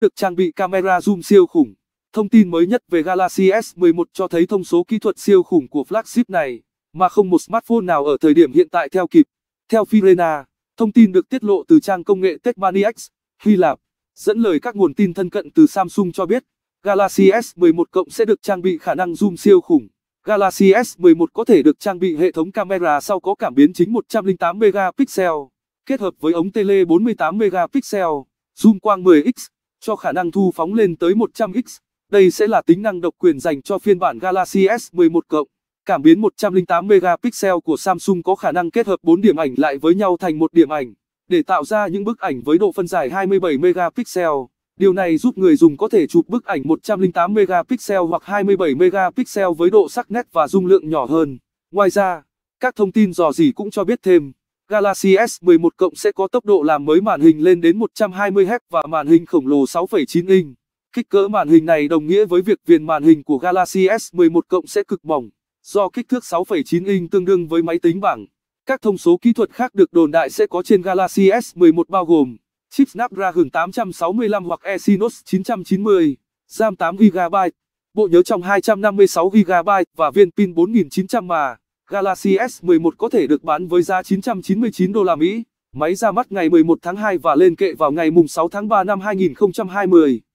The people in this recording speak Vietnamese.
được trang bị camera zoom siêu khủng. Thông tin mới nhất về Galaxy S11 cho thấy thông số kỹ thuật siêu khủng của flagship này, mà không một smartphone nào ở thời điểm hiện tại theo kịp. Theo Firena, thông tin được tiết lộ từ trang công nghệ Techmaniacs, Hy Lạp, dẫn lời các nguồn tin thân cận từ Samsung cho biết, Galaxy S11 cộng sẽ được trang bị khả năng zoom siêu khủng. Galaxy S11 có thể được trang bị hệ thống camera sau có cảm biến chính 108 megapixel, kết hợp với ống tele 48 megapixel, zoom quang 10x cho khả năng thu phóng lên tới 100x. Đây sẽ là tính năng độc quyền dành cho phiên bản Galaxy S11 cộng. Cảm biến 108 megapixel của Samsung có khả năng kết hợp 4 điểm ảnh lại với nhau thành một điểm ảnh để tạo ra những bức ảnh với độ phân giải 27 megapixel. Điều này giúp người dùng có thể chụp bức ảnh 108 megapixel hoặc 27 megapixel với độ sắc nét và dung lượng nhỏ hơn. Ngoài ra, các thông tin dò dỉ cũng cho biết thêm Galaxy S11 cộng sẽ có tốc độ làm mới màn hình lên đến 120Hz và màn hình khổng lồ 6,9 inch. Kích cỡ màn hình này đồng nghĩa với việc viền màn hình của Galaxy S11 cộng sẽ cực mỏng, do kích thước 6,9 inch tương đương với máy tính bảng. Các thông số kỹ thuật khác được đồn đại sẽ có trên Galaxy S11 bao gồm chip Snapdragon 865 hoặc Exynos 990, RAM 8GB, bộ nhớ trong 256GB và viên pin 4900mAh. Galaxy S11 có thể được bán với giá 999 đô la Mỹ. Máy ra mắt ngày 11 tháng 2 và lên kệ vào ngày 6 tháng 3 năm 2020.